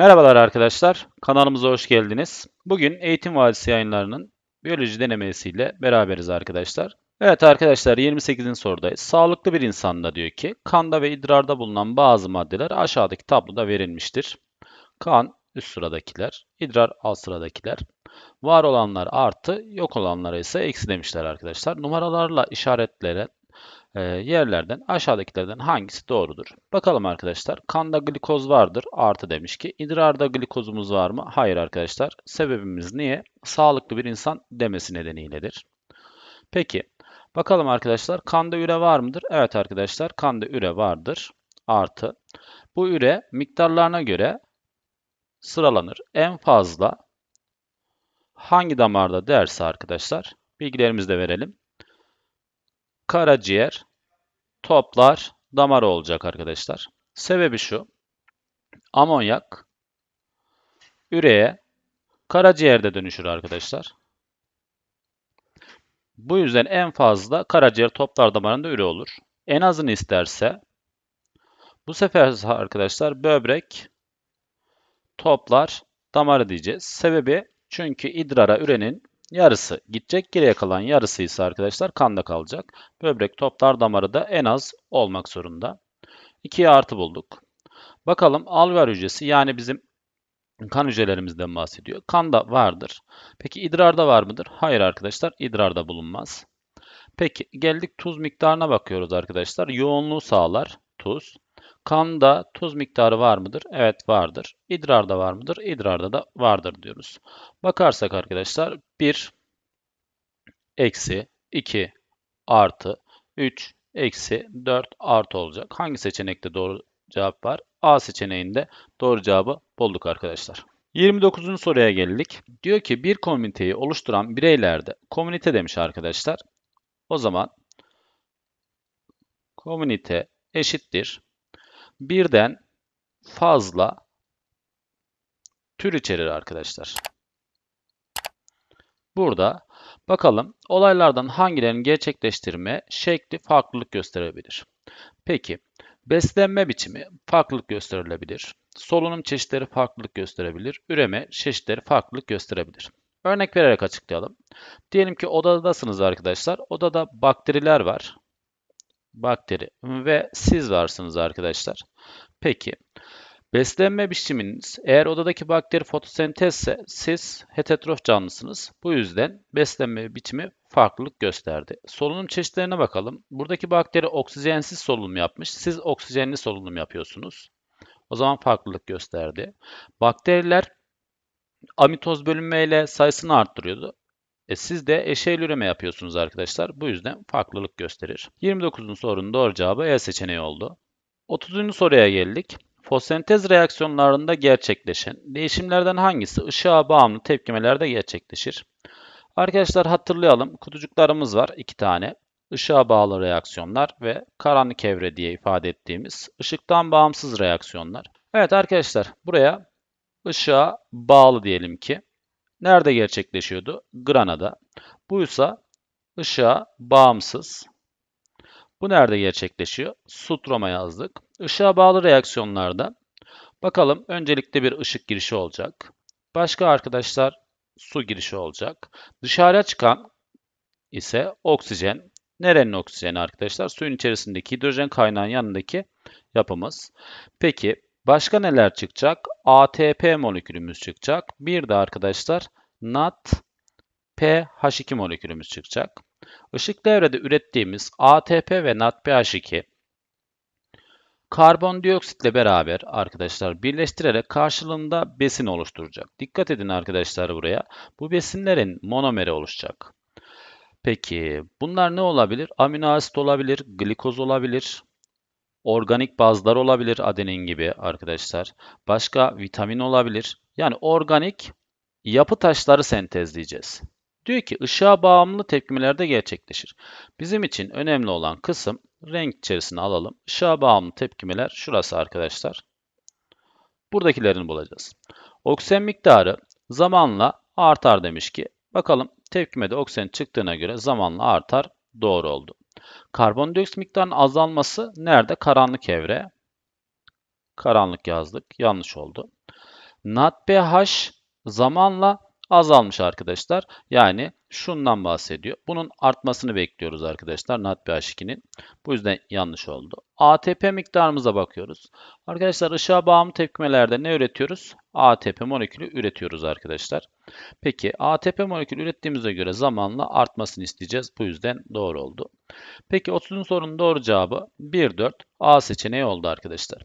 Merhabalar arkadaşlar, kanalımıza hoş geldiniz. Bugün Eğitim Vadisi yayınlarının biyoloji denemesiyle beraberiz arkadaşlar. Evet arkadaşlar 28'in sorudayız. Sağlıklı bir insanda diyor ki kanda ve idrarda bulunan bazı maddeler aşağıdaki tabloda verilmiştir. Kan üst sıradakiler, idrar alt sıradakiler. Var olanlar artı, yok olanlara ise eksi demişler arkadaşlar. Numaralarla işaretlere e, yerlerden aşağıdakilerden hangisi doğrudur? Bakalım arkadaşlar. Kanda glikoz vardır. Artı demiş ki. idrarda glikozumuz var mı? Hayır arkadaşlar. Sebebimiz niye? Sağlıklı bir insan demesi nedeniyledir. Peki. Bakalım arkadaşlar. Kanda üre var mıdır? Evet arkadaşlar. Kanda üre vardır. Artı. Bu üre miktarlarına göre sıralanır. En fazla hangi damarda derse arkadaşlar bilgilerimizi de verelim. Karaciğer, toplar damar olacak arkadaşlar. Sebebi şu. Amonyak üreye karaciğerde dönüşür arkadaşlar. Bu yüzden en fazla karaciğer toplar damarında üre olur. En azını isterse bu sefer arkadaşlar böbrek toplar damarı diyeceğiz. Sebebi çünkü idrara ürenin yarısı gidecek. Geriye kalan yarısı ise arkadaşlar kanda kalacak. Böbrek toplar damarı da en az olmak zorunda. 2'ye artı bulduk. Bakalım alveol hücresi yani bizim kan hücrelerimizden bahsediyor. Kanda vardır. Peki idrarda var mıdır? Hayır arkadaşlar idrarda bulunmaz. Peki geldik tuz miktarına bakıyoruz arkadaşlar. Yoğunluğu sağlar tuz. Kanda tuz miktarı var mıdır? Evet vardır. İdrarda var mıdır? İdrarda da vardır diyoruz. Bakarsak arkadaşlar 1 eksi 2 artı 3 eksi 4 artı olacak. Hangi seçenekte doğru cevap var? A seçeneğinde doğru cevabı bulduk arkadaşlar. 29. soruya geldik. Diyor ki bir komüniteyi oluşturan bireylerde komünite demiş arkadaşlar. O zaman komünite eşittir birden fazla tür içerir arkadaşlar. Burada bakalım olaylardan hangilerinin gerçekleştirme şekli farklılık gösterebilir. Peki beslenme biçimi farklılık gösterilebilir. Solunum çeşitleri farklılık gösterebilir. Üreme çeşitleri farklılık gösterebilir. Örnek vererek açıklayalım. Diyelim ki odadasınız arkadaşlar. Odada bakteriler var bakteri ve siz varsınız arkadaşlar. Peki beslenme biçiminiz eğer odadaki bakteri fotosentezse siz heterotrof canlısınız. Bu yüzden beslenme biçimi farklılık gösterdi. Solunum çeşitlerine bakalım. Buradaki bakteri oksijensiz solunum yapmış. Siz oksijenli solunum yapıyorsunuz. O zaman farklılık gösterdi. Bakteriler amitoz bölünmeyle sayısını arttırıyordu. E siz de eşeğil üreme yapıyorsunuz arkadaşlar. Bu yüzden farklılık gösterir. 29'un sorunun doğru cevabı E seçeneği oldu. 30. soruya geldik. Fosentez reaksiyonlarında gerçekleşen değişimlerden hangisi ışığa bağımlı tepkimelerde gerçekleşir? Arkadaşlar hatırlayalım. Kutucuklarımız var iki tane. Işığa bağlı reaksiyonlar ve karanlık evre diye ifade ettiğimiz ışıktan bağımsız reaksiyonlar. Evet arkadaşlar buraya ışığa bağlı diyelim ki Nerede gerçekleşiyordu? Granada. Buysa ışığa bağımsız. Bu nerede gerçekleşiyor? Sutroma yazdık. Işığa bağlı reaksiyonlarda bakalım öncelikle bir ışık girişi olacak. Başka arkadaşlar su girişi olacak. Dışarıya çıkan ise oksijen. Nerenin oksijeni arkadaşlar? Suyun içerisindeki hidrojen kaynağın yanındaki yapımız. Peki Başka neler çıkacak? ATP molekülümüz çıkacak. Bir de arkadaşlar NAT PH2 molekülümüz çıkacak. Işık devrede ürettiğimiz ATP ve NADPH2 karbondioksitle beraber arkadaşlar birleştirerek karşılığında besin oluşturacak. Dikkat edin arkadaşlar buraya. Bu besinlerin monomeri oluşacak. Peki bunlar ne olabilir? Amino asit olabilir, glikoz olabilir, Organik bazlar olabilir adenin gibi arkadaşlar. Başka vitamin olabilir. Yani organik yapı taşları sentezleyeceğiz. Diyor ki ışığa bağımlı tepkimelerde gerçekleşir. Bizim için önemli olan kısım renk içerisine alalım. Işığa bağımlı tepkimeler şurası arkadaşlar. Buradakilerini bulacağız. Oksijen miktarı zamanla artar demiş ki. Bakalım tepkimede oksijen çıktığına göre zamanla artar. Doğru oldu. Karbondioksit miktarının azalması nerede? Karanlık evre. Karanlık yazdık. Yanlış oldu. NADPH zamanla azalmış arkadaşlar. Yani şundan bahsediyor. Bunun artmasını bekliyoruz arkadaşlar NADPH2'nin. Bu yüzden yanlış oldu. ATP miktarımıza bakıyoruz. Arkadaşlar ışığa bağımlı tepkimelerde ne üretiyoruz? ATP molekülü üretiyoruz arkadaşlar. Peki ATP molekülü ürettiğimize göre zamanla artmasını isteyeceğiz. Bu yüzden doğru oldu. Peki 30'un sorunun doğru cevabı 1-4 A seçeneği oldu arkadaşlar.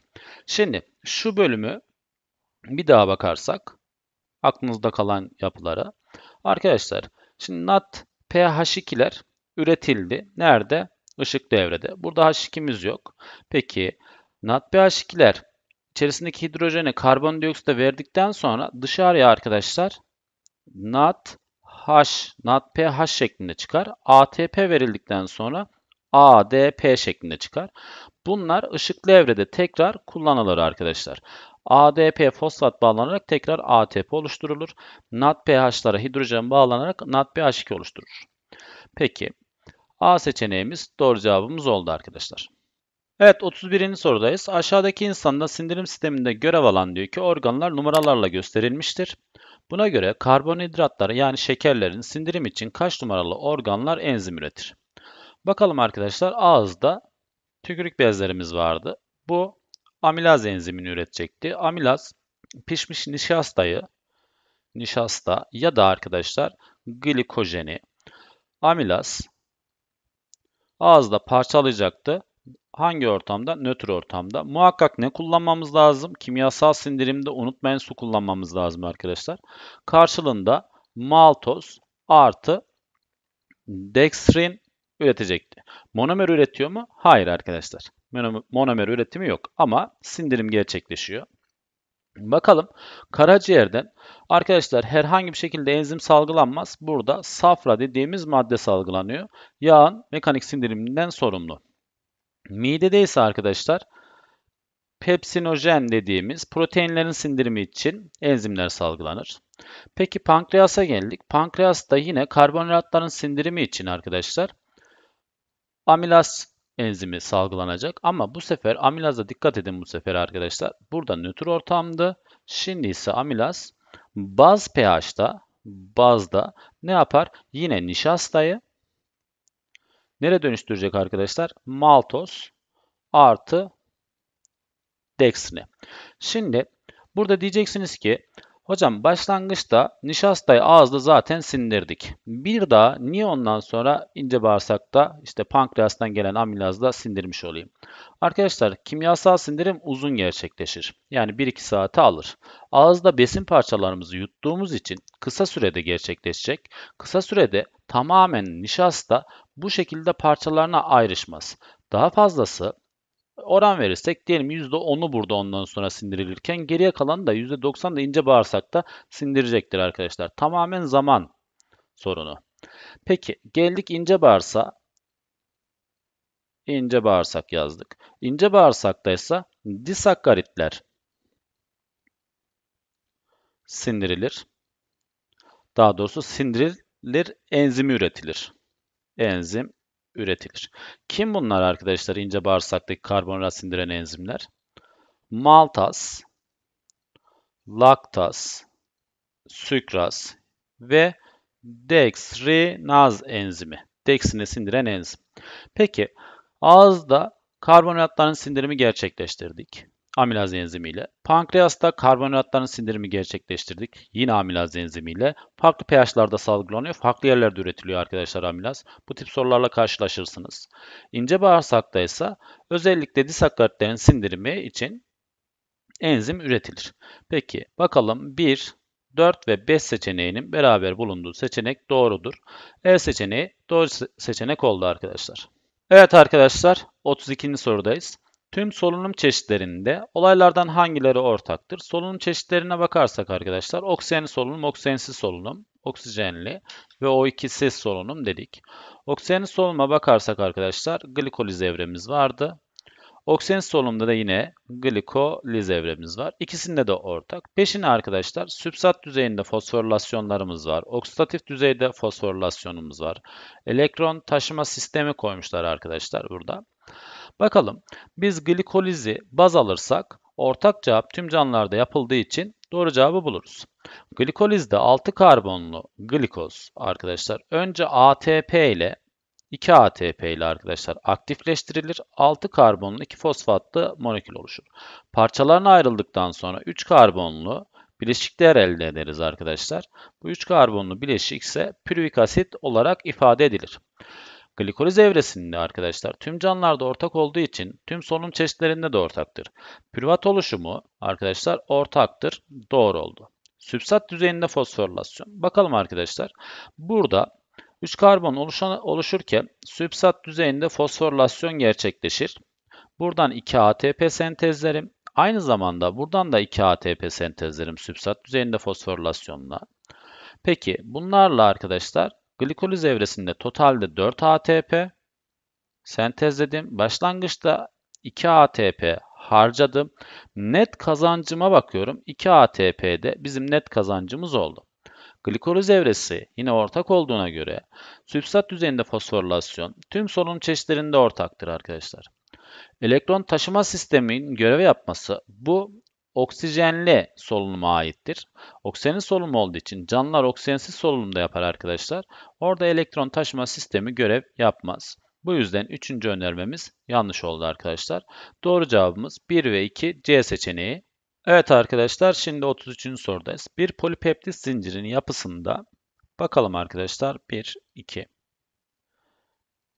Şimdi şu bölümü bir daha bakarsak aklınızda kalan yapılara. Arkadaşlar şimdi NAT PH2'ler üretildi. Nerede? Işık devrede. Burada H2'miz yok. Peki NAT PH2'ler içerisindeki hidrojene karbondioksit verdikten sonra dışarıya arkadaşlar NAT H, NAT PH şeklinde çıkar. ATP verildikten sonra ADP şeklinde çıkar. Bunlar ışıklı evrede tekrar kullanılır arkadaşlar. ADP fosfat bağlanarak tekrar ATP oluşturulur. NAT PH'lara hidrojen bağlanarak NAT PH2 oluşturur. Peki A seçeneğimiz doğru cevabımız oldu arkadaşlar. Evet 31. sorudayız. Aşağıdaki insanda sindirim sisteminde görev alan diyor ki organlar numaralarla gösterilmiştir. Buna göre karbonhidratları yani şekerlerin sindirim için kaç numaralı organlar enzim üretir? Bakalım arkadaşlar ağızda tükürük bezlerimiz vardı. Bu amilaz enzimini üretecekti. Amilaz pişmiş nişastayı, nişasta ya da arkadaşlar glikojeni, amilaz ağızda parçalayacaktı Hangi ortamda? Nötr ortamda. Muhakkak ne kullanmamız lazım? Kimyasal sindirimde unutmayın su kullanmamız lazım arkadaşlar. Karşılığında maltoz artı dextrin üretecekti. Monomer üretiyor mu? Hayır arkadaşlar. Monomer üretimi yok ama sindirim gerçekleşiyor. Bakalım karaciğerden arkadaşlar herhangi bir şekilde enzim salgılanmaz. Burada safra dediğimiz madde salgılanıyor. Yağın mekanik sindiriminden sorumlu. Midede ise arkadaşlar pepsinojen dediğimiz proteinlerin sindirimi için enzimler salgılanır. Peki pankreasa geldik. Pankreas da yine karbonhidratların sindirimi için arkadaşlar amilaz enzimi salgılanacak. Ama bu sefer amilaza dikkat edin bu sefer arkadaşlar. Burada nötr ortamdı. Şimdi ise amilaz baz pH'da bazda ne yapar? Yine nişastayı Nereye dönüştürecek arkadaşlar? Maltos artı dextrine. Şimdi burada diyeceksiniz ki hocam başlangıçta nişastayı ağızda zaten sindirdik. Bir daha niye ondan sonra ince bağırsakta işte pankreastan gelen amilazda sindirmiş olayım? Arkadaşlar kimyasal sindirim uzun gerçekleşir. Yani 1-2 saate alır. Ağızda besin parçalarımızı yuttuğumuz için kısa sürede gerçekleşecek. Kısa sürede tamamen nişasta bu şekilde parçalarına ayrışmaz. Daha fazlası oran verirsek diyelim %10'u burada ondan sonra sindirilirken geriye kalan da %90 da ince bağırsakta sindirecektir arkadaşlar. Tamamen zaman sorunu. Peki geldik ince bağırsa ince bağırsak yazdık. İnce bağırsakta ise disakkaritler sindirilir. Daha doğrusu sindirir Enzim üretilir. Enzim üretilir. Kim bunlar arkadaşlar ince bağırsaktaki karbonhidrat sindiren enzimler? maltas, laktas, sükras ve dextrinaz enzimi. Dextrini sindiren enzim. Peki ağızda karbonhidratların sindirimi gerçekleştirdik amilaz enzimiyle. Pankreasta karbonhidratların sindirimi gerçekleştirdik. Yine amilaz enzimiyle. Farklı pH'larda salgılanıyor, farklı yerlerde üretiliyor arkadaşlar amilaz. Bu tip sorularla karşılaşırsınız. İnce bağırsakta ise özellikle disakkaritlerin sindirimi için enzim üretilir. Peki bakalım 1, 4 ve 5 seçeneğinin beraber bulunduğu seçenek doğrudur. E seçeneği doğru seçenek oldu arkadaşlar. Evet arkadaşlar 32. sorudayız. Tüm solunum çeşitlerinde olaylardan hangileri ortaktır? Solunum çeşitlerine bakarsak arkadaşlar oksijenli solunum, oksijensiz solunum, oksijenli ve O2'siz solunum dedik. Oksijenli solunuma bakarsak arkadaşlar glikoliz evremiz vardı. Oksijen solunumda da yine glikoliz evremiz var. İkisinde de ortak. Peşine arkadaşlar sübsat düzeyinde fosforilasyonlarımız var. Oksidatif düzeyde fosforilasyonumuz var. Elektron taşıma sistemi koymuşlar arkadaşlar burada. Bakalım biz glikolizi baz alırsak ortak cevap tüm canlılarda yapıldığı için doğru cevabı buluruz. Glikolizde 6 karbonlu glikoz arkadaşlar önce ATP ile 2 ATP ile arkadaşlar aktifleştirilir. 6 karbonlu 2 fosfatlı molekül oluşur. Parçalarına ayrıldıktan sonra 3 karbonlu bileşikler elde ederiz arkadaşlar. Bu 3 karbonlu bileşik ise pürvik asit olarak ifade edilir. Glikoliz evresinde arkadaşlar tüm canlılarda ortak olduğu için tüm solunum çeşitlerinde de ortaktır. Pürvat oluşumu arkadaşlar ortaktır. Doğru oldu. Sübsat düzeyinde fosforilasyon. Bakalım arkadaşlar. Burada 3 karbon oluşan, oluşurken sübsat düzeyinde fosforilasyon gerçekleşir. Buradan 2 ATP sentezlerim. Aynı zamanda buradan da 2 ATP sentezlerim sübsat düzeyinde fosforilasyonla. Peki bunlarla arkadaşlar Glikoliz evresinde totalde 4 ATP sentezledim. Başlangıçta 2 ATP harcadım. Net kazancıma bakıyorum. 2 ATP'de bizim net kazancımız oldu. Glikoliz evresi yine ortak olduğuna göre sübstrat düzeyinde fosforilasyon tüm solunum çeşitlerinde ortaktır arkadaşlar. Elektron taşıma sisteminin görev yapması bu oksijenli solunuma aittir. Oksijenli solunumu olduğu için canlılar oksijensiz solunumda yapar arkadaşlar. Orada elektron taşıma sistemi görev yapmaz. Bu yüzden üçüncü önermemiz yanlış oldu arkadaşlar. Doğru cevabımız 1 ve 2 C seçeneği. Evet arkadaşlar şimdi 33. sorudayız. Bir polipeptit zincirinin yapısında bakalım arkadaşlar 1, 2.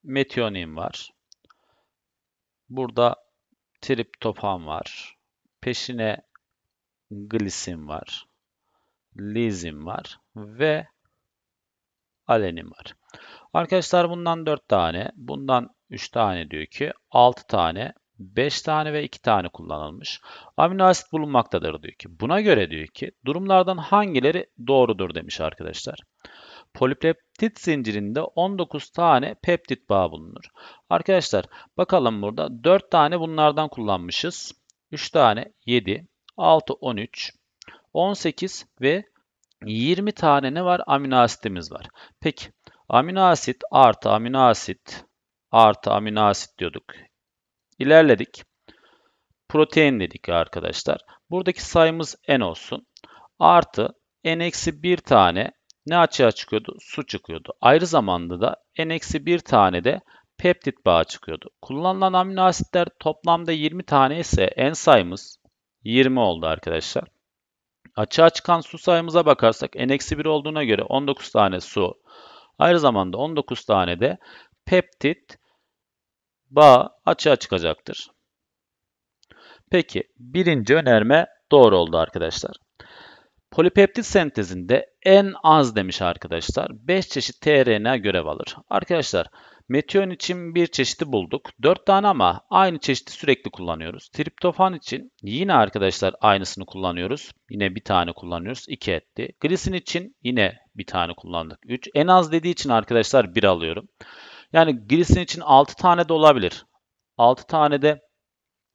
Metionin var. Burada triptofan var. Peşine glisin var, lizin var ve alenin var. Arkadaşlar bundan 4 tane, bundan 3 tane diyor ki 6 tane, 5 tane ve 2 tane kullanılmış. Amino asit bulunmaktadır diyor ki. Buna göre diyor ki durumlardan hangileri doğrudur demiş arkadaşlar. Polipeptit zincirinde 19 tane peptit bağ bulunur. Arkadaşlar bakalım burada 4 tane bunlardan kullanmışız. 3 tane 7, 6, 13, 18 ve 20 tane ne var? Amino asitimiz var. Peki amino asit artı amino asit artı amino asit diyorduk. İlerledik. Protein dedik arkadaşlar. Buradaki sayımız n olsun. Artı n-1 tane ne açığa çıkıyordu? Su çıkıyordu. Ayrı zamanda da n-1 tane de peptit bağı çıkıyordu. Kullanılan amino asitler toplamda 20 tane ise n sayımız 20 oldu arkadaşlar. Açığa çıkan su sayımıza bakarsak n-1 olduğuna göre 19 tane su. Aynı zamanda 19 tane de peptit bağ açığa çıkacaktır. Peki birinci önerme doğru oldu arkadaşlar. Polipeptit sentezinde en az demiş arkadaşlar 5 çeşit tRNA görev alır. Arkadaşlar bu Metion için bir çeşidi bulduk. 4 tane ama aynı çeşidi sürekli kullanıyoruz. Triptofan için yine arkadaşlar aynısını kullanıyoruz. Yine bir tane kullanıyoruz. 2 etti. Glisin için yine bir tane kullandık. 3. En az dediği için arkadaşlar 1 alıyorum. Yani glisin için 6 tane de olabilir. 6 tane de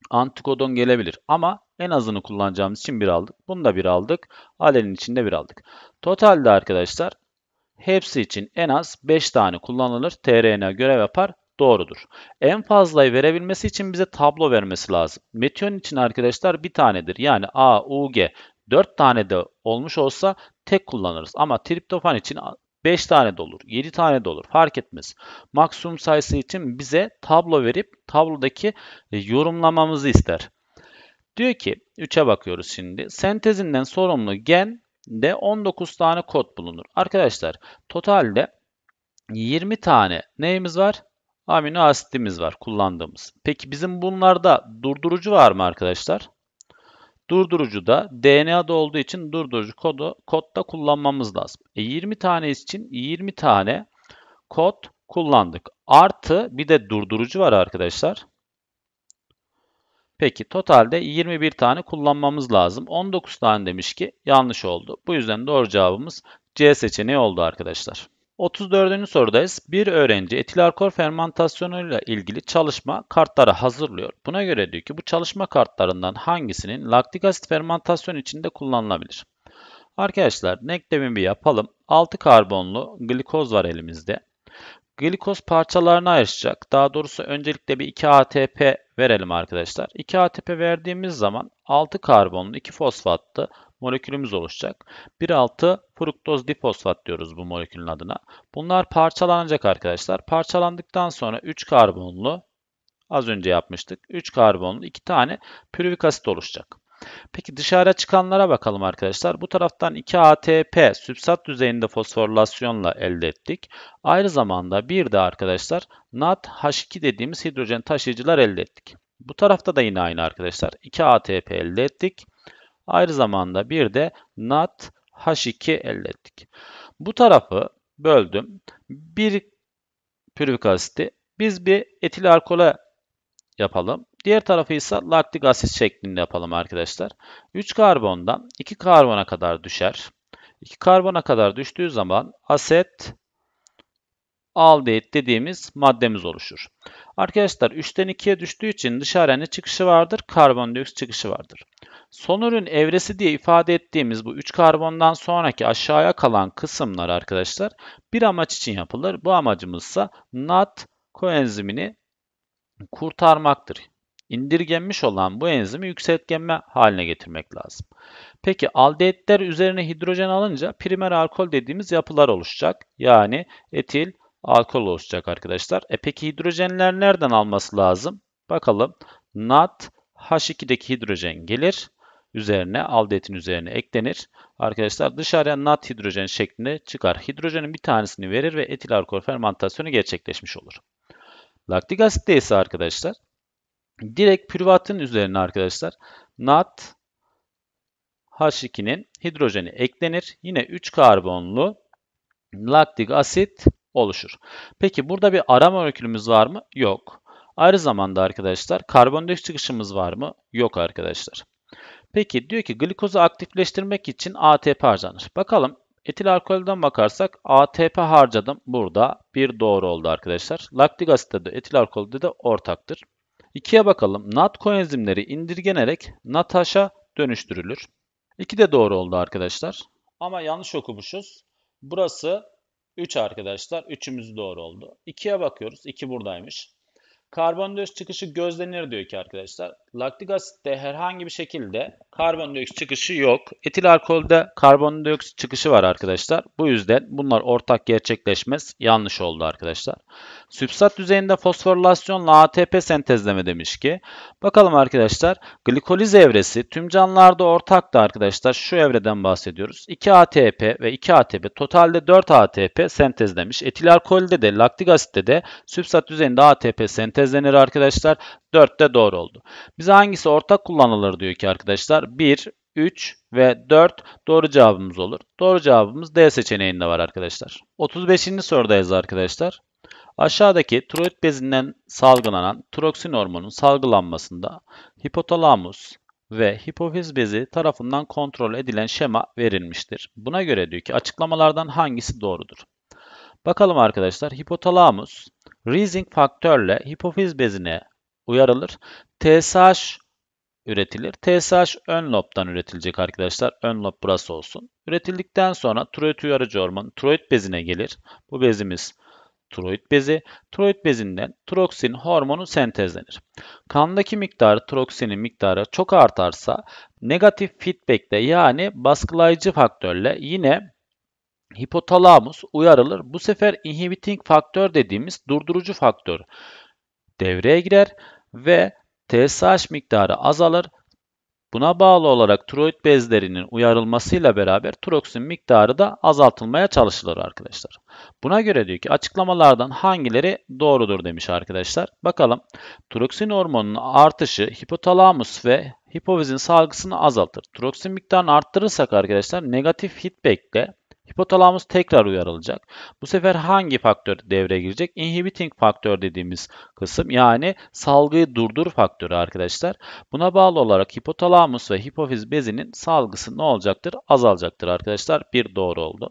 antikodon gelebilir. Ama en azını kullanacağımız için 1 aldık. Bunu da 1 aldık. Alenin içinde 1 aldık. Totalde arkadaşlar hepsi için en az 5 tane kullanılır. TRNA görev yapar. Doğrudur. En fazlayı verebilmesi için bize tablo vermesi lazım. Metion için arkadaşlar bir tanedir. Yani A, U, G 4 tane de olmuş olsa tek kullanırız. Ama triptofan için 5 tane de olur, 7 tane de olur fark etmez. Maksimum sayısı için bize tablo verip tablodaki e, yorumlamamızı ister. Diyor ki 3'e bakıyoruz şimdi. Sentezinden sorumlu gen de 19 tane kod bulunur. Arkadaşlar totalde 20 tane neyimiz var? Amino asitimiz var kullandığımız. Peki bizim bunlarda durdurucu var mı arkadaşlar? Durdurucu da DNA'da olduğu için durdurucu kodu kodda kullanmamız lazım. E 20 tane için 20 tane kod kullandık. Artı bir de durdurucu var arkadaşlar. Peki totalde 21 tane kullanmamız lazım. 19 tane demiş ki yanlış oldu. Bu yüzden doğru cevabımız C seçeneği oldu arkadaşlar. 34. sorudayız. Bir öğrenci etilarkor fermentasyonuyla ilgili çalışma kartları hazırlıyor. Buna göre diyor ki bu çalışma kartlarından hangisinin laktik asit fermentasyon içinde kullanılabilir? Arkadaşlar denklemi bir yapalım. 6 karbonlu glikoz var elimizde glikoz parçalarına ayrışacak. Daha doğrusu öncelikle bir 2 ATP verelim arkadaşlar. 2 ATP verdiğimiz zaman 6 karbonlu 2 fosfatlı molekülümüz oluşacak. 1,6 fruktoz difosfat diyoruz bu molekülün adına. Bunlar parçalanacak arkadaşlar. Parçalandıktan sonra 3 karbonlu az önce yapmıştık. 3 karbonlu 2 tane pürivik asit oluşacak. Peki dışarı çıkanlara bakalım arkadaşlar. Bu taraftan 2 ATP sübstat düzeyinde fosforilasyonla elde ettik. Ayrı zamanda bir de arkadaşlar NAD 2 dediğimiz hidrojen taşıyıcılar elde ettik. Bu tarafta da yine aynı arkadaşlar. 2 ATP elde ettik. Ayrı zamanda bir de NAD 2 elde ettik. Bu tarafı böldüm. Bir pürvik asiti biz bir etil alkola yapalım. Diğer tarafı ise laktik asit şeklinde yapalım arkadaşlar. 3 karbondan 2 karbona kadar düşer. 2 karbona kadar düştüğü zaman aset aldehit dediğimiz maddemiz oluşur. Arkadaşlar 3'ten 2'ye düştüğü için dışarıya ne çıkışı vardır? Karbondioksit çıkışı vardır. Son ürün evresi diye ifade ettiğimiz bu 3 karbondan sonraki aşağıya kalan kısımlar arkadaşlar bir amaç için yapılır. Bu amacımızsa ise NAT koenzimini kurtarmaktır. İndirgenmiş olan bu enzimi yükseltgenme haline getirmek lazım. Peki aldehytler üzerine hidrojen alınca primer alkol dediğimiz yapılar oluşacak. Yani etil alkol oluşacak arkadaşlar. E peki hidrojenler nereden alması lazım? Bakalım. Nat H2'deki hidrojen gelir. Üzerine aldehitin üzerine eklenir. Arkadaşlar dışarıya nat hidrojen şeklinde çıkar. Hidrojenin bir tanesini verir ve etil alkol fermentasyonu gerçekleşmiş olur. Laktik asit de ise arkadaşlar direkt pürvatın üzerine arkadaşlar nat H2'nin hidrojeni eklenir. Yine 3 karbonlu laktik asit oluşur. Peki burada bir ara molekülümüz var mı? Yok. Ayrı zamanda arkadaşlar karbondioksit çıkışımız var mı? Yok arkadaşlar. Peki diyor ki glikozu aktifleştirmek için ATP harcanır. Bakalım Etil alkolden bakarsak ATP harcadım burada. Bir doğru oldu arkadaşlar. Laktik asitte de etil alkolde de ortaktır. İkiye bakalım. NAT koenzimleri indirgenerek NATAŞ'a dönüştürülür. İki de doğru oldu arkadaşlar. Ama yanlış okumuşuz. Burası 3 arkadaşlar. 3'ümüz doğru oldu. 2'ye bakıyoruz. 2 buradaymış karbondioksit çıkışı gözlenir diyor ki arkadaşlar. Laktik asitte herhangi bir şekilde karbondioksit çıkışı yok. Etil alkolde karbondioksit çıkışı var arkadaşlar. Bu yüzden bunlar ortak gerçekleşmez. Yanlış oldu arkadaşlar. Süpsat düzeyinde fosforilasyonla ATP sentezleme demiş ki. Bakalım arkadaşlar glikoliz evresi tüm canlılarda ortaktı arkadaşlar. Şu evreden bahsediyoruz. 2 ATP ve 2 ATP totalde 4 ATP sentezlemiş. Etil alkolde de laktik asitte de süpsat düzeyinde ATP sentez sentezlenir arkadaşlar. 4 de doğru oldu. Bize hangisi ortak kullanılır diyor ki arkadaşlar. 1, 3 ve 4 doğru cevabımız olur. Doğru cevabımız D seçeneğinde var arkadaşlar. 35. sorudayız arkadaşlar. Aşağıdaki tiroid bezinden salgılanan tiroksin hormonun salgılanmasında hipotalamus ve hipofiz bezi tarafından kontrol edilen şema verilmiştir. Buna göre diyor ki açıklamalardan hangisi doğrudur? Bakalım arkadaşlar hipotalamus Rising faktörle hipofiz bezine uyarılır. TSH üretilir. TSH ön lobdan üretilecek arkadaşlar. Ön lob burası olsun. Üretildikten sonra tiroid uyarıcı hormon tiroid bezine gelir. Bu bezimiz tiroid bezi. Tiroid bezinden troksin hormonu sentezlenir. Kandaki miktarı troksinin miktarı çok artarsa negatif feedback'te yani baskılayıcı faktörle yine hipotalamus uyarılır. Bu sefer inhibiting faktör dediğimiz durdurucu faktör devreye girer ve TSH miktarı azalır. Buna bağlı olarak tiroid bezlerinin uyarılmasıyla beraber troksin miktarı da azaltılmaya çalışılır arkadaşlar. Buna göre diyor ki açıklamalardan hangileri doğrudur demiş arkadaşlar. Bakalım troksin hormonunun artışı hipotalamus ve hipofizin salgısını azaltır. Troksin miktarını arttırırsak arkadaşlar negatif feedbackle Hipotalamus tekrar uyarılacak. Bu sefer hangi faktör devreye girecek? Inhibiting faktör dediğimiz kısım yani salgıyı durdur faktörü arkadaşlar. Buna bağlı olarak hipotalamus ve hipofiz bezinin salgısı ne olacaktır? Azalacaktır arkadaşlar. Bir doğru oldu.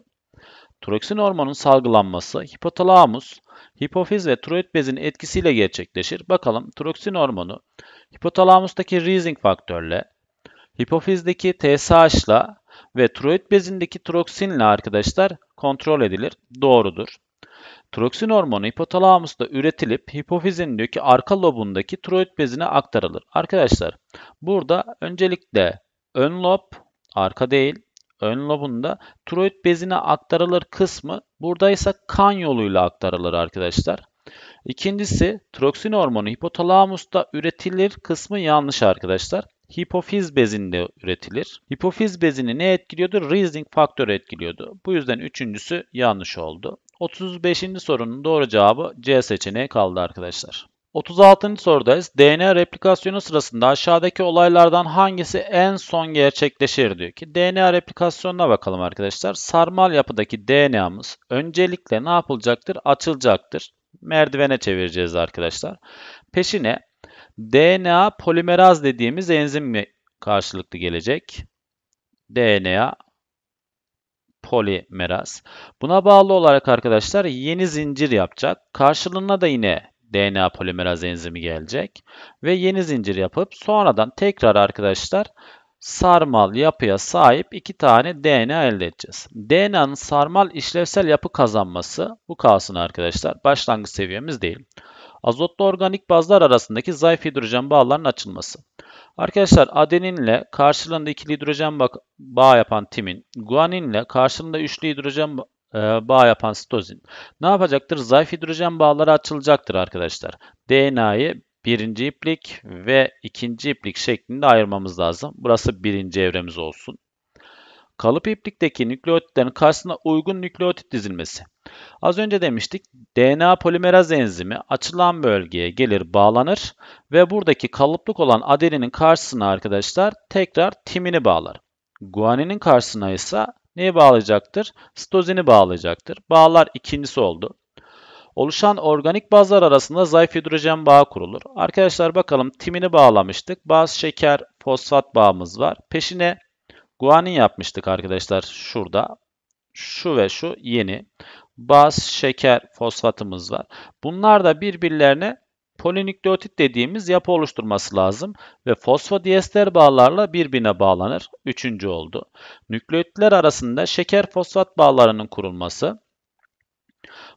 Turoksin hormonun salgılanması hipotalamus, hipofiz ve tiroid bezinin etkisiyle gerçekleşir. Bakalım turoksin hormonu hipotalamustaki rising faktörle, hipofizdeki ile ve tiroid bezindeki troksinle arkadaşlar kontrol edilir. Doğrudur. Troksin hormonu hipotalamusta üretilip hipofizin diyor arka lobundaki tiroid bezine aktarılır. Arkadaşlar burada öncelikle ön lob arka değil ön lobunda tiroid bezine aktarılır kısmı buradaysa kan yoluyla aktarılır arkadaşlar. İkincisi troksin hormonu hipotalamusta üretilir kısmı yanlış arkadaşlar hipofiz bezinde üretilir. Hipofiz bezini ne etkiliyordu? Riesling faktörü etkiliyordu. Bu yüzden üçüncüsü yanlış oldu. 35. sorunun doğru cevabı C seçeneği kaldı arkadaşlar. 36. sorudayız. DNA replikasyonu sırasında aşağıdaki olaylardan hangisi en son gerçekleşir diyor ki. DNA replikasyonuna bakalım arkadaşlar. Sarmal yapıdaki DNA'mız öncelikle ne yapılacaktır? Açılacaktır. Merdivene çevireceğiz arkadaşlar. Peşine DNA polimeraz dediğimiz enzim mi karşılıklı gelecek? DNA polimeraz. Buna bağlı olarak arkadaşlar yeni zincir yapacak. Karşılığına da yine DNA polimeraz enzimi gelecek. Ve yeni zincir yapıp sonradan tekrar arkadaşlar sarmal yapıya sahip iki tane DNA elde edeceğiz. DNA'nın sarmal işlevsel yapı kazanması bu kalsın arkadaşlar. Başlangıç seviyemiz değil. Azotlu organik bazlar arasındaki zayıf hidrojen bağlarının açılması. Arkadaşlar adeninle karşılığında ikili hidrojen bağ yapan timin, guaninle karşılığında üçlü hidrojen e, bağ yapan sitozin. Ne yapacaktır? Zayıf hidrojen bağları açılacaktır arkadaşlar. DNA'yı birinci iplik ve ikinci iplik şeklinde ayırmamız lazım. Burası birinci evremiz olsun. Kalıp iplikteki nükleotitlerin karşısında uygun nükleotit dizilmesi. Az önce demiştik DNA polimeraz enzimi açılan bölgeye gelir bağlanır ve buradaki kalıplık olan adeninin karşısına arkadaşlar tekrar timini bağlar. Guaninin karşısına ise neyi bağlayacaktır? Sitozini bağlayacaktır. Bağlar ikincisi oldu. Oluşan organik bazlar arasında zayıf hidrojen bağı kurulur. Arkadaşlar bakalım timini bağlamıştık. Baz şeker fosfat bağımız var. Peşine guanin yapmıştık arkadaşlar şurada. Şu ve şu yeni baz, şeker fosfatımız var. Bunlar da birbirlerine polinükleotit dediğimiz yapı oluşturması lazım ve fosfodiester bağlarla birbirine bağlanır. Üçüncü oldu. Nükleotitler arasında şeker fosfat bağlarının kurulması.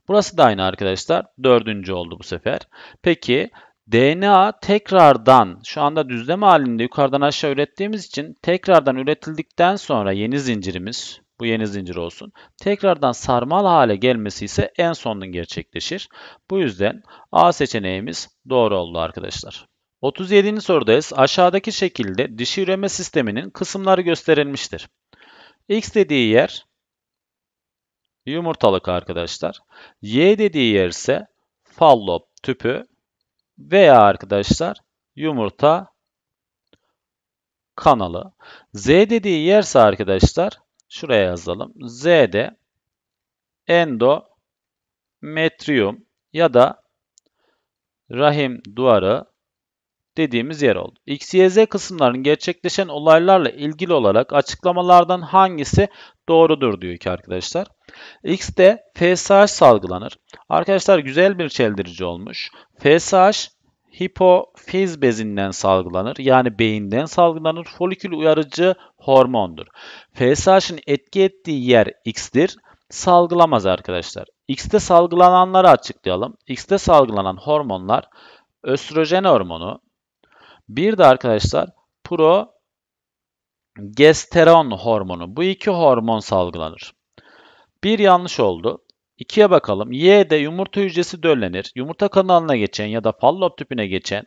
Burası da aynı arkadaşlar. Dördüncü oldu bu sefer. Peki DNA tekrardan şu anda düzleme halinde yukarıdan aşağı ürettiğimiz için tekrardan üretildikten sonra yeni zincirimiz bu yeni zincir olsun. Tekrardan sarmal hale gelmesi ise en sonun gerçekleşir. Bu yüzden A seçeneğimiz doğru oldu arkadaşlar. 37. sorudayız. Aşağıdaki şekilde dişi üreme sisteminin kısımları gösterilmiştir. X dediği yer yumurtalık arkadaşlar. Y dediği yer ise fallop tüpü veya arkadaşlar yumurta kanalı. Z dediği yerse arkadaşlar Şuraya yazalım. Z'de endometrium ya da rahim duvarı dediğimiz yer oldu. X, Y, Z kısımların gerçekleşen olaylarla ilgili olarak açıklamalardan hangisi doğrudur diyor ki arkadaşlar. X'de FSH salgılanır. Arkadaşlar güzel bir çeldirici olmuş. FSH hipofiz bezinden salgılanır. Yani beyinden salgılanır. Folikül uyarıcı hormondur. FSH'ın etki ettiği yer X'dir, Salgılamaz arkadaşlar. X'te salgılananları açıklayalım. X'te salgılanan hormonlar östrojen hormonu. Bir de arkadaşlar progesteron hormonu. Bu iki hormon salgılanır. Bir yanlış oldu. 2'ye bakalım. Y'de yumurta hücresi döllenir. Yumurta kanalına geçen ya da fallop tüpüne geçen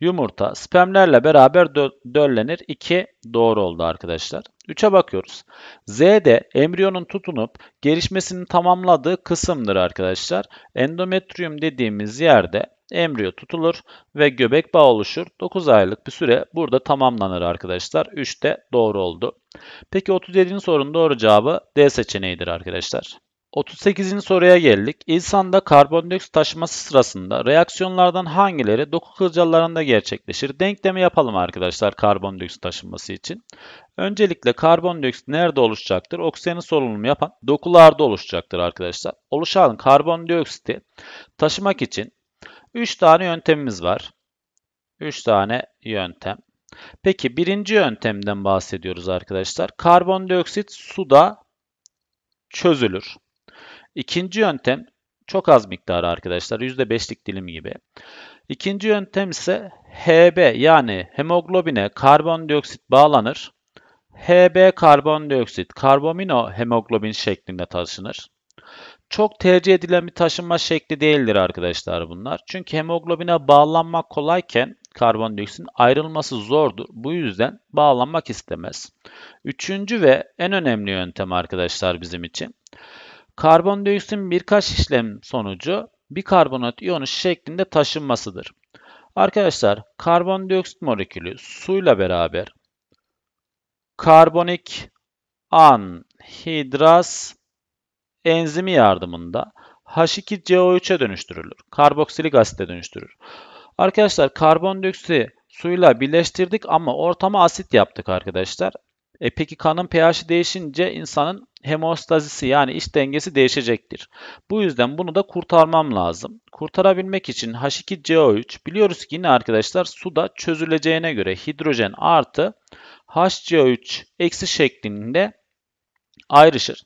yumurta spermlerle beraber dö döllenir. 2 doğru oldu arkadaşlar. 3'e bakıyoruz. Z'de embriyonun tutunup gelişmesini tamamladığı kısımdır arkadaşlar. Endometrium dediğimiz yerde embriyo tutulur ve göbek bağı oluşur. 9 aylık bir süre burada tamamlanır arkadaşlar. 3 de doğru oldu. Peki 37. sorunun doğru cevabı D seçeneğidir arkadaşlar. 38. soruya geldik. İnsanda karbondioksit taşıması sırasında reaksiyonlardan hangileri doku kılcallarında gerçekleşir? Denkleme yapalım arkadaşlar karbondioksit taşınması için. Öncelikle karbondioksit nerede oluşacaktır? Oksijenin solunumu yapan dokularda oluşacaktır arkadaşlar. Oluşan karbondioksiti taşımak için 3 tane yöntemimiz var. 3 tane yöntem. Peki birinci yöntemden bahsediyoruz arkadaşlar. Karbondioksit suda çözülür. İkinci yöntem çok az miktarı arkadaşlar %5'lik dilim gibi. İkinci yöntem ise HB yani hemoglobine karbondioksit bağlanır. HB karbondioksit karbamino hemoglobin şeklinde taşınır. Çok tercih edilen bir taşınma şekli değildir arkadaşlar bunlar. Çünkü hemoglobine bağlanmak kolayken karbondioksitin ayrılması zordur. Bu yüzden bağlanmak istemez. Üçüncü ve en önemli yöntem arkadaşlar bizim için Karbondioksin birkaç işlem sonucu bir karbonat iyonu şeklinde taşınmasıdır. Arkadaşlar karbondioksit molekülü suyla beraber karbonik anhidraz enzimi yardımında H2CO3'e dönüştürülür. Karboksilik asite dönüştürür. Arkadaşlar karbondioksiti suyla birleştirdik ama ortama asit yaptık arkadaşlar. E peki kanın pH'i değişince insanın hemostazisi yani iç dengesi değişecektir. Bu yüzden bunu da kurtarmam lazım. Kurtarabilmek için H2CO3 biliyoruz ki yine arkadaşlar suda çözüleceğine göre hidrojen artı HCO3 eksi şeklinde ayrışır.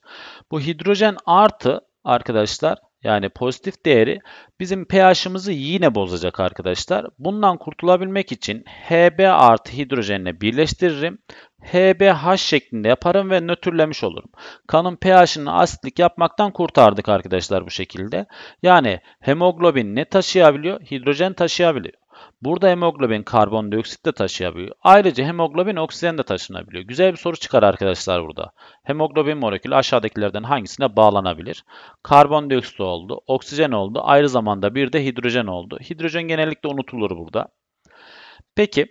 Bu hidrojen artı arkadaşlar yani pozitif değeri bizim pH'ımızı yine bozacak arkadaşlar. Bundan kurtulabilmek için HB artı hidrojenle birleştiririm. HBH şeklinde yaparım ve nötrlemiş olurum. Kanın pH'ini asitlik yapmaktan kurtardık arkadaşlar bu şekilde. Yani hemoglobin ne taşıyabiliyor? Hidrojen taşıyabiliyor. Burada hemoglobin karbondioksit de taşıyabiliyor. Ayrıca hemoglobin oksijen de taşınabiliyor. Güzel bir soru çıkar arkadaşlar burada. Hemoglobin molekülü aşağıdakilerden hangisine bağlanabilir? Karbondioksit oldu, oksijen oldu, ayrı zamanda bir de hidrojen oldu. Hidrojen genellikle unutulur burada. Peki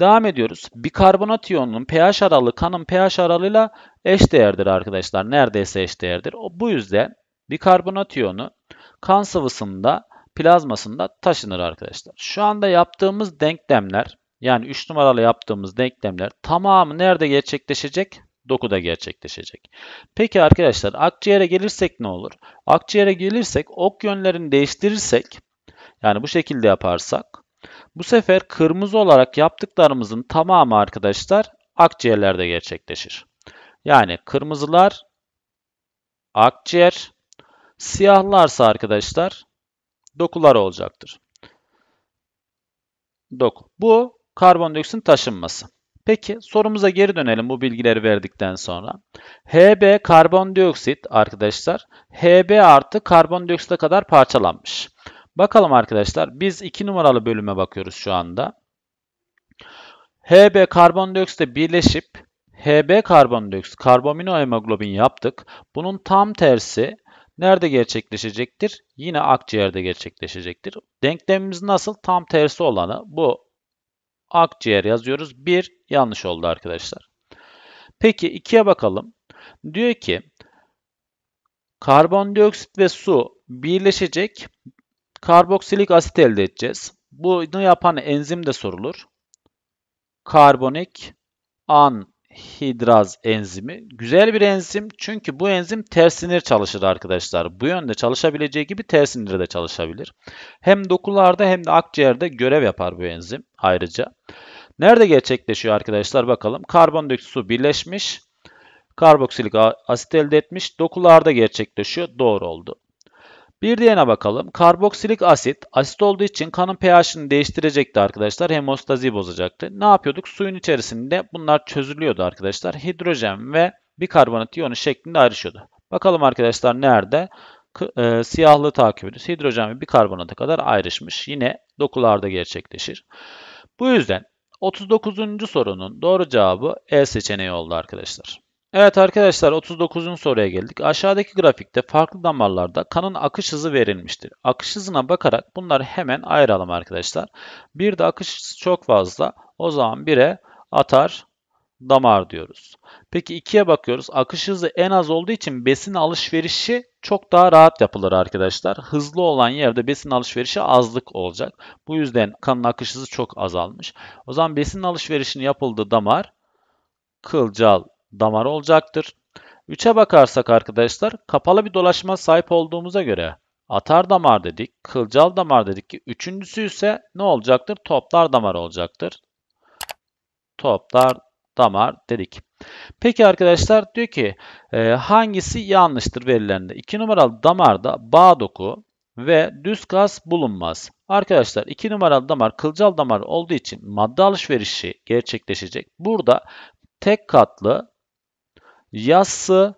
devam ediyoruz. Bikarbonat iyonunun pH aralığı kanın pH aralığıyla eşdeğerdir arkadaşlar. Neredeyse eşdeğerdir. Bu yüzden bikarbonat iyonu kan sıvısında plazmasında taşınır arkadaşlar. Şu anda yaptığımız denklemler yani 3 numaralı yaptığımız denklemler tamamı nerede gerçekleşecek? dokuda gerçekleşecek. Peki arkadaşlar akciğere gelirsek ne olur? Akciğere gelirsek ok yönlerini değiştirirsek yani bu şekilde yaparsak bu sefer kırmızı olarak yaptıklarımızın tamamı arkadaşlar akciğerlerde gerçekleşir. Yani kırmızılar akciğer, siyahlarsa arkadaşlar dokular olacaktır. Doku. Bu karbondioksitin taşınması. Peki sorumuza geri dönelim bu bilgileri verdikten sonra. HB karbondioksit arkadaşlar HB artı karbondioksite kadar parçalanmış. Bakalım arkadaşlar biz 2 numaralı bölüme bakıyoruz şu anda. HB karbondioksite birleşip HB karbondioksit karbamino hemoglobin yaptık. Bunun tam tersi Nerede gerçekleşecektir? Yine akciğerde gerçekleşecektir. Denklemimiz nasıl? Tam tersi olanı. Bu akciğer yazıyoruz. 1 yanlış oldu arkadaşlar. Peki 2'ye bakalım. Diyor ki karbondioksit ve su birleşecek karboksilik asit elde edeceğiz. Bunu yapan enzim de sorulur. Karbonik an hidraz enzimi. Güzel bir enzim çünkü bu enzim tersinir çalışır arkadaşlar. Bu yönde çalışabileceği gibi ters de çalışabilir. Hem dokularda hem de akciğerde görev yapar bu enzim ayrıca. Nerede gerçekleşiyor arkadaşlar bakalım. Karbondioksit su birleşmiş. Karboksilik asit elde etmiş. Dokularda gerçekleşiyor. Doğru oldu. Bir diğerine bakalım. Karboksilik asit. Asit olduğu için kanın pH'ini değiştirecekti arkadaşlar. Hemostaziyi bozacaktı. Ne yapıyorduk? Suyun içerisinde bunlar çözülüyordu arkadaşlar. Hidrojen ve bikarbonat iyonu şeklinde ayrışıyordu. Bakalım arkadaşlar nerede? e, siyahlığı takip ediyoruz. Hidrojen ve bikarbonata kadar ayrışmış. Yine dokularda gerçekleşir. Bu yüzden 39. sorunun doğru cevabı E seçeneği oldu arkadaşlar. Evet arkadaşlar 39. soruya geldik. Aşağıdaki grafikte farklı damarlarda kanın akış hızı verilmiştir. Akış hızına bakarak bunları hemen ayıralım arkadaşlar. Bir de akış hızı çok fazla. O zaman 1'e atar damar diyoruz. Peki 2'ye bakıyoruz. Akış hızı en az olduğu için besin alışverişi çok daha rahat yapılır arkadaşlar. Hızlı olan yerde besin alışverişi azlık olacak. Bu yüzden kanın akış hızı çok azalmış. O zaman besin alışverişini yapıldığı damar kılcal damar olacaktır. 3'e bakarsak arkadaşlar kapalı bir dolaşıma sahip olduğumuza göre atar damar dedik, kılcal damar dedik ki üçüncüsü ise ne olacaktır? Toplar damar olacaktır. Toplar damar dedik. Peki arkadaşlar diyor ki e, hangisi yanlıştır verilerinde? 2 numaralı damarda bağ doku ve düz kas bulunmaz. Arkadaşlar 2 numaralı damar kılcal damar olduğu için madde alışverişi gerçekleşecek. Burada tek katlı yassı,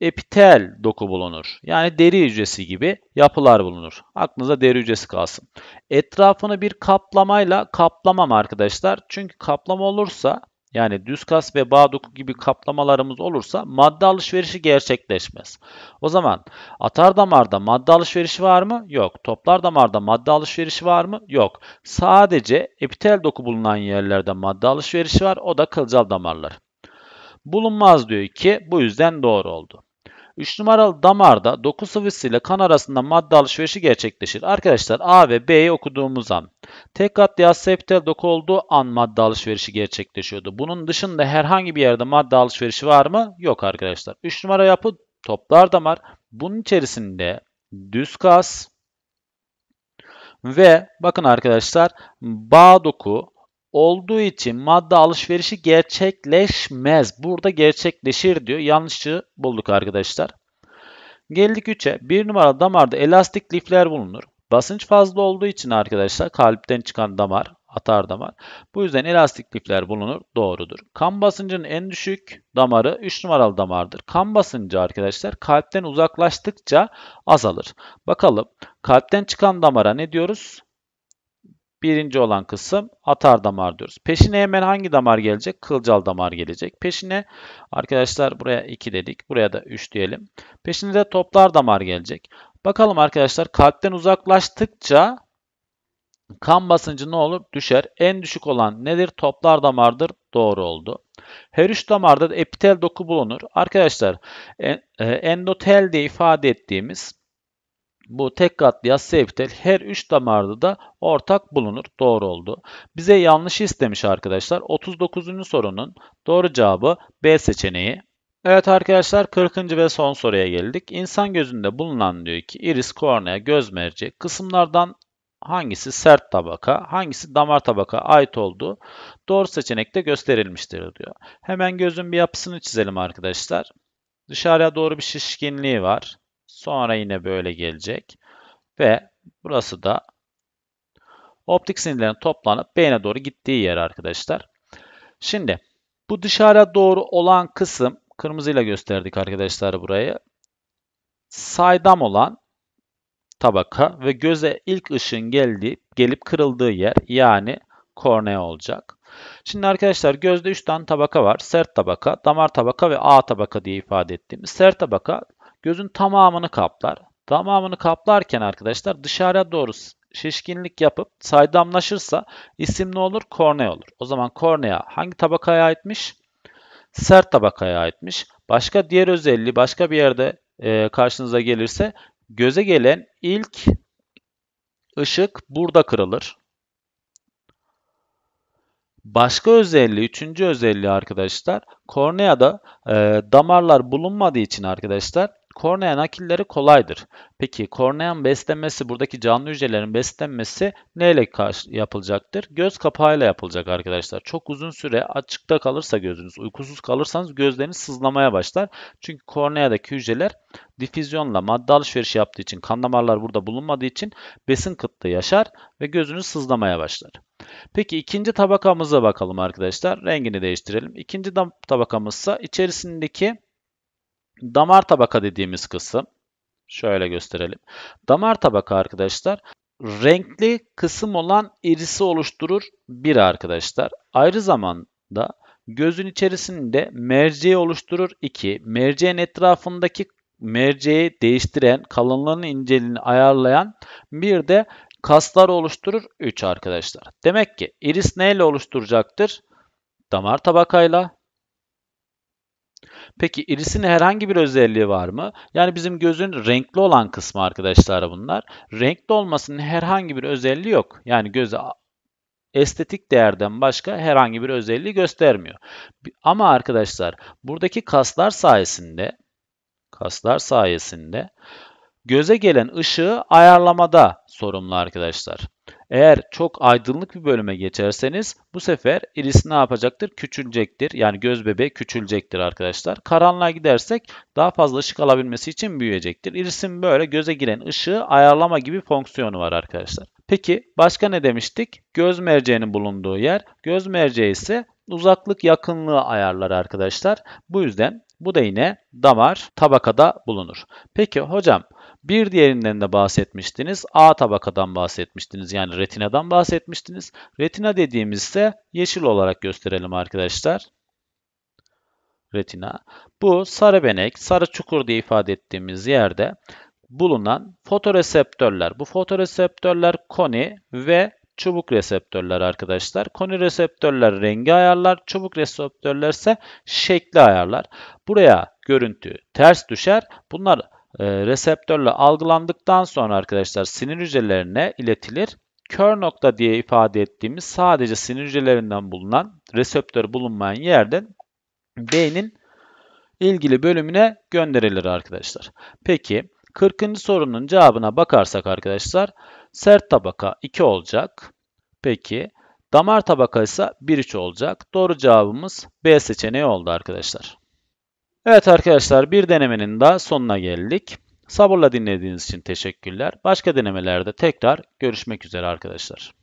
epitel doku bulunur. Yani deri hücresi gibi yapılar bulunur. Aklınıza deri hücresi kalsın. Etrafını bir kaplamayla kaplamam arkadaşlar. Çünkü kaplama olursa yani düz kas ve bağ doku gibi kaplamalarımız olursa madde alışverişi gerçekleşmez. O zaman atar damarda madde alışverişi var mı? Yok. Toplar damarda madde alışverişi var mı? Yok. Sadece epitel doku bulunan yerlerde madde alışverişi var. O da kılcal damarlar bulunmaz diyor ki bu yüzden doğru oldu. 3 numaralı damarda doku sıvısı ile kan arasında madde alışverişi gerçekleşir. Arkadaşlar A ve B'yi okuduğumuz an tek katlı septal doku olduğu an madde alışverişi gerçekleşiyordu. Bunun dışında herhangi bir yerde madde alışverişi var mı? Yok arkadaşlar. 3 numara yapı toplar damar. Bunun içerisinde düz kas ve bakın arkadaşlar bağ doku olduğu için madde alışverişi gerçekleşmez. Burada gerçekleşir diyor. Yanlışçı bulduk arkadaşlar. Geldik 3'e. 1 numara damarda elastik lifler bulunur. Basınç fazla olduğu için arkadaşlar kalpten çıkan damar atar damar. Bu yüzden elastik lifler bulunur. Doğrudur. Kan basıncının en düşük damarı 3 numaralı damardır. Kan basıncı arkadaşlar kalpten uzaklaştıkça azalır. Bakalım kalpten çıkan damara ne diyoruz? Birinci olan kısım atar damar diyoruz. Peşine hemen hangi damar gelecek? Kılcal damar gelecek. Peşine arkadaşlar buraya 2 dedik. Buraya da 3 diyelim. Peşine de toplar damar gelecek. Bakalım arkadaşlar kalpten uzaklaştıkça kan basıncı ne olur? Düşer. En düşük olan nedir? Toplar damardır. Doğru oldu. Her üç damarda da epitel doku bulunur. Arkadaşlar e, endotel diye ifade ettiğimiz bu tek katlı septel her 3 damarda da ortak bulunur. Doğru oldu. Bize yanlış istemiş arkadaşlar. 39. sorunun doğru cevabı B seçeneği. Evet arkadaşlar 40. ve son soruya geldik. İnsan gözünde bulunan diyor ki iris, kornea, göz merceği kısımlardan hangisi sert tabaka, hangisi damar tabaka ait olduğu doğru seçenekte gösterilmiştir diyor. Hemen gözün bir yapısını çizelim arkadaşlar. Dışarıya doğru bir şişkinliği var. Sonra yine böyle gelecek. Ve burası da optik sinirlerin toplanıp beyne doğru gittiği yer arkadaşlar. Şimdi bu dışarıya doğru olan kısım kırmızıyla gösterdik arkadaşlar burayı. Saydam olan tabaka ve göze ilk ışın geldiği, gelip kırıldığı yer yani kornea olacak. Şimdi arkadaşlar gözde 3 tane tabaka var. Sert tabaka, damar tabaka ve A tabaka diye ifade ettiğimiz. Sert tabaka Gözün tamamını kaplar. Tamamını kaplarken arkadaşlar dışarıya doğru şişkinlik yapıp saydamlaşırsa isim ne olur? Kornea olur. O zaman kornea hangi tabakaya aitmiş? Sert tabakaya aitmiş. Başka diğer özelliği başka bir yerde e, karşınıza gelirse göze gelen ilk ışık burada kırılır. Başka özelliği, üçüncü özelliği arkadaşlar, korneada e, damarlar bulunmadığı için arkadaşlar Kornea nakilleri kolaydır. Peki kornea'nın beslenmesi, buradaki canlı hücrelerin beslenmesi neyle yapılacaktır? Göz kapağıyla yapılacak arkadaşlar. Çok uzun süre açıkta kalırsa gözünüz, uykusuz kalırsanız gözleriniz sızlamaya başlar. Çünkü korneadaki hücreler difüzyonla madde alışverişi yaptığı için, kan damarlar burada bulunmadığı için besin kıtlığı yaşar ve gözünüz sızlamaya başlar. Peki ikinci tabakamıza bakalım arkadaşlar. Rengini değiştirelim. İkinci tabakamızsa içerisindeki Damar tabaka dediğimiz kısım şöyle gösterelim. Damar tabaka arkadaşlar renkli kısım olan irisi oluşturur bir arkadaşlar. Ayrı zamanda gözün içerisinde merceği oluşturur iki. Merceğin etrafındaki merceği değiştiren, kalınlığını inceliğini ayarlayan bir de kaslar oluşturur 3 arkadaşlar. Demek ki iris neyle oluşturacaktır? Damar tabakayla Peki irisin herhangi bir özelliği var mı? Yani bizim gözün renkli olan kısmı arkadaşlar bunlar. Renkli olmasının herhangi bir özelliği yok. Yani göze estetik değerden başka herhangi bir özelliği göstermiyor. Ama arkadaşlar buradaki kaslar sayesinde kaslar sayesinde Göze gelen ışığı ayarlamada sorumlu arkadaşlar. Eğer çok aydınlık bir bölüme geçerseniz bu sefer iris ne yapacaktır? Küçülecektir. Yani göz bebeği küçülecektir arkadaşlar. Karanlığa gidersek daha fazla ışık alabilmesi için büyüyecektir. Irisin böyle göze giren ışığı ayarlama gibi fonksiyonu var arkadaşlar. Peki başka ne demiştik? Göz merceğinin bulunduğu yer. Göz merceği ise uzaklık yakınlığı ayarları arkadaşlar. Bu yüzden bu da yine damar tabakada bulunur. Peki hocam bir diğerinden de bahsetmiştiniz. A tabakadan bahsetmiştiniz. Yani retinadan bahsetmiştiniz. Retina dediğimizde yeşil olarak gösterelim arkadaşlar. Retina. Bu sarı benek, sarı çukur diye ifade ettiğimiz yerde bulunan fotoreseptörler. Bu fotoreseptörler koni ve çubuk reseptörler arkadaşlar. Koni reseptörler rengi ayarlar, çubuk reseptörler ise şekli ayarlar. Buraya görüntü ters düşer. Bunlar e, reseptörle algılandıktan sonra arkadaşlar sinir hücrelerine iletilir. Kör nokta diye ifade ettiğimiz sadece sinir hücrelerinden bulunan reseptör bulunmayan yerden beynin ilgili bölümüne gönderilir arkadaşlar. Peki 40. sorunun cevabına bakarsak arkadaşlar sert tabaka 2 olacak. Peki damar tabakası ise 1-3 olacak. Doğru cevabımız B seçeneği oldu arkadaşlar. Evet arkadaşlar bir denemenin daha sonuna geldik. Sabırla dinlediğiniz için teşekkürler. Başka denemelerde tekrar görüşmek üzere arkadaşlar.